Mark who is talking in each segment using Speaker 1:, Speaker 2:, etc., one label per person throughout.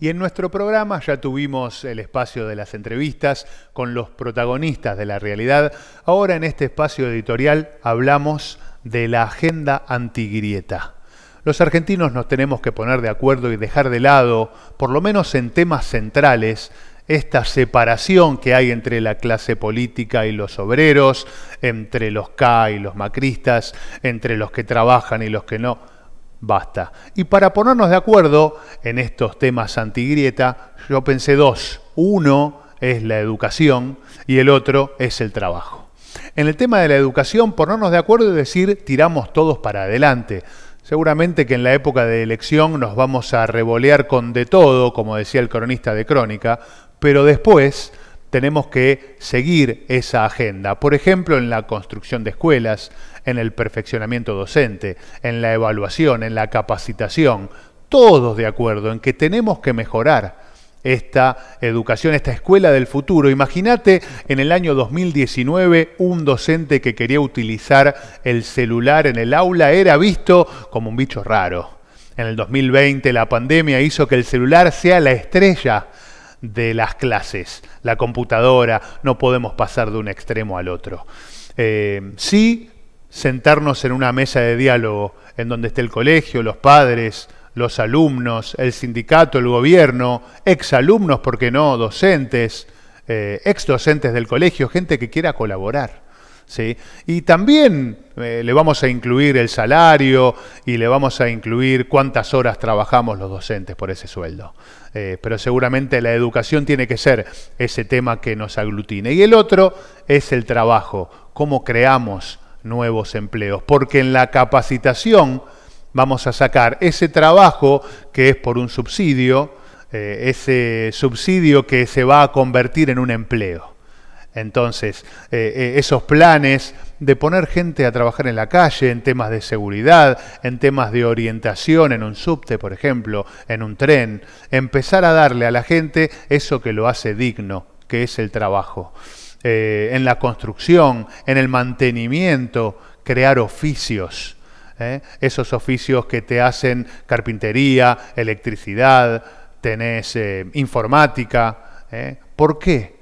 Speaker 1: Y en nuestro programa ya tuvimos el espacio de las entrevistas con los protagonistas de la realidad. Ahora en este espacio editorial hablamos de la agenda antigrieta. Los argentinos nos tenemos que poner de acuerdo y dejar de lado, por lo menos en temas centrales, esta separación que hay entre la clase política y los obreros, entre los K y los macristas, entre los que trabajan y los que no basta. Y para ponernos de acuerdo en estos temas antigrieta, yo pensé dos. Uno es la educación y el otro es el trabajo. En el tema de la educación, ponernos de acuerdo es decir tiramos todos para adelante. Seguramente que en la época de elección nos vamos a revolear con de todo, como decía el cronista de Crónica, pero después tenemos que seguir esa agenda. Por ejemplo, en la construcción de escuelas, en el perfeccionamiento docente, en la evaluación, en la capacitación, todos de acuerdo en que tenemos que mejorar esta educación, esta escuela del futuro. Imagínate en el año 2019 un docente que quería utilizar el celular en el aula era visto como un bicho raro. En el 2020 la pandemia hizo que el celular sea la estrella de las clases, la computadora, no podemos pasar de un extremo al otro. Eh, sí, sentarnos en una mesa de diálogo en donde esté el colegio, los padres, los alumnos, el sindicato, el gobierno, ex alumnos, porque no?, docentes, ex eh, exdocentes del colegio, gente que quiera colaborar. ¿sí? Y también eh, le vamos a incluir el salario y le vamos a incluir cuántas horas trabajamos los docentes por ese sueldo. Eh, pero seguramente la educación tiene que ser ese tema que nos aglutine. Y el otro es el trabajo, cómo creamos nuevos empleos, porque en la capacitación vamos a sacar ese trabajo que es por un subsidio, eh, ese subsidio que se va a convertir en un empleo. Entonces, eh, eh, esos planes de poner gente a trabajar en la calle, en temas de seguridad, en temas de orientación, en un subte, por ejemplo, en un tren, empezar a darle a la gente eso que lo hace digno, que es el trabajo. Eh, en la construcción, en el mantenimiento, crear oficios. Esos oficios que te hacen carpintería, electricidad, tenés informática. ¿Por qué?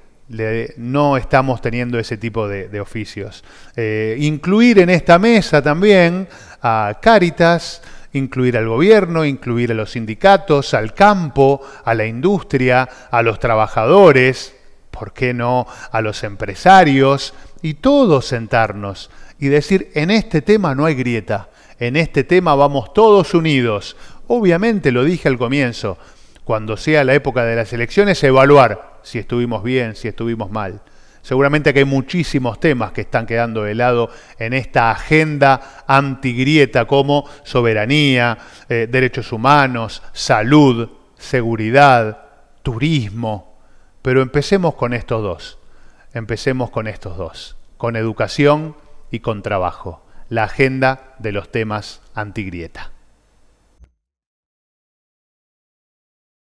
Speaker 1: no estamos teniendo ese tipo de, oficios. Eh, incluir en esta mesa también a Cáritas, incluir al gobierno, incluir a los sindicatos, al campo, a la industria, a los trabajadores, ¿por qué no a los empresarios? Y todos sentarnos y decir, en este tema no hay grieta, en este tema vamos todos unidos. Obviamente lo dije al comienzo, cuando sea la época de las elecciones, evaluar si estuvimos bien, si estuvimos mal. Seguramente que hay muchísimos temas que están quedando de lado en esta agenda antigrieta como soberanía, eh, derechos humanos, salud, seguridad, turismo. Pero empecemos con estos dos. Empecemos con estos dos. Con educación y con trabajo. La agenda de los temas antigrieta.